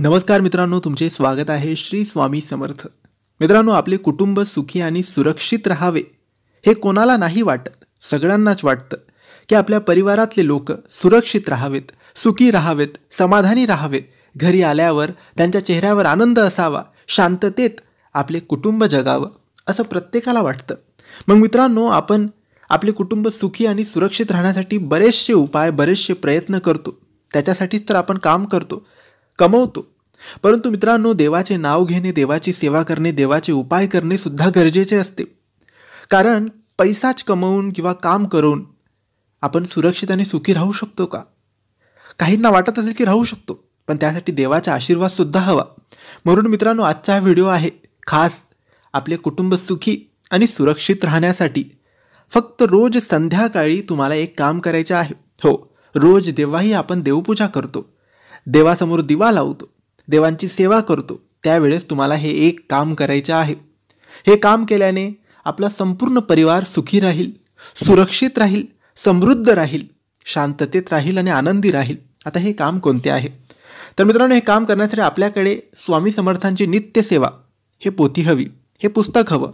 नमस्कार मित्रांनो तुमचे स्वागत आहे श्री स्वामी समर्थ मित्रांनो आपले कुटुंब सुखी आणि सुरक्षित राहावे हे कोणाला नाही वाटत सगळ्यांनाच वाटतं की आपल्या परिवारातले लोक सुरक्षित राहावेत सुखी राहावेत समाधानी राहावेत घरी आल्यावर त्यांच्या चेहऱ्यावर आनंद असावा शांततेत आपले कुटुंब जगावं असं प्रत्येकाला वाटतं मग मित्रांनो आपण आपले कुटुंब सुखी आणि सुरक्षित राहण्यासाठी बरेचसे उपाय बरेचसे प्रयत्न करतो त्याच्यासाठीच तर आपण काम करतो कमवतो परंतु मित्रांनो देवाचे नाव घेणे देवाची सेवा करणे देवाचे उपाय करणे सुद्धा गरजेचे असते कारण पैसाच कमवून किंवा काम करून आपण सुरक्षित आणि सुखी राहू शकतो का काहींना वाटत असेल की राहू शकतो पण त्यासाठी देवाचा आशीर्वादसुद्धा हवा म्हणून मित्रांनो आजचा हा व्हिडिओ आहे खास आपले कुटुंब सुखी आणि सुरक्षित राहण्यासाठी फक्त रोज संध्याकाळी तुम्हाला एक काम करायचं आहे हो रोज देवाही आपण देवपूजा करतो देवासमोर दिवा लावतो देवांची सेवा करतो त्यावेळेस तुम्हाला हे एक काम करायचे आहे हे काम केल्याने आपला संपूर्ण परिवार सुखी राहील सुरक्षित राहील समृद्ध राहील शांततेत राहील आणि आनंदी राहील आता हे काम कोणते आहे तर मित्रांनो हे काम करण्यासाठी आपल्याकडे स्वामी समर्थांची नित्यसेवा हे पोथी हवी हे पुस्तक हवं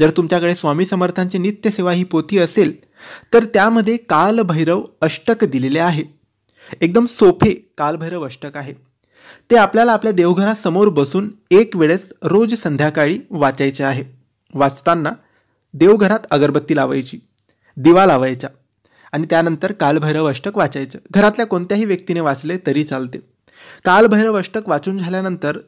जर तुमच्याकडे स्वामी समर्थांची नित्यसेवा ही पोथी असेल तर त्यामध्ये कालभैरव अष्टक दिलेले आहे एकदम सोपे कालभैरव अष्टक आहे ते आपल्याला आपल्या देवघरासमोर बसून एक वेळेस रोज संध्याकाळी वाचायचे आहे वाचताना देवघरात अगरबत्ती लावायची दिवा लावायचा आणि त्यानंतर कालभैरव अष्टक वाचायचं घरातल्या कोणत्याही व्यक्तीने वाचले तरी चालते कालभैरव अष्टक वाचून झाल्यानंतर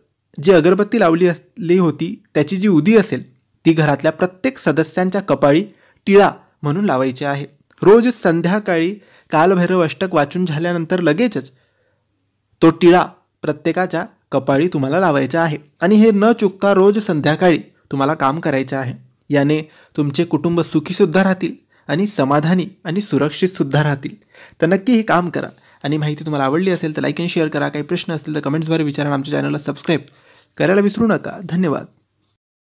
जी अगरबत्ती लावली असली होती त्याची जी उदी असेल ती घरातल्या प्रत्येक सदस्यांच्या कपाळी टिळा म्हणून लावायची आहे रोज संध्याकाळी कालभैरव अष्टक वाचून झाल्यानंतर लगेचच तो टिळा प्रत्येकाच्या कपाळी तुम्हाला लावायचा आहे आणि हे न चुकता रोज संध्याकाळी तुम्हाला काम करायचं आहे याने तुमचे कुटुंब सुखीसुद्धा राहतील आणि समाधानी आणि सुरक्षितसुद्धा राहतील तर नक्की हे काम करा आणि माहिती तुम्हाला आवडली असेल तर लाईक आणि शेअर करा काही प्रश्न असतील तर कमेंट्सद्वारे विचारा आमच्या चॅनलला सबस्क्राईब करायला विसरू नका धन्यवाद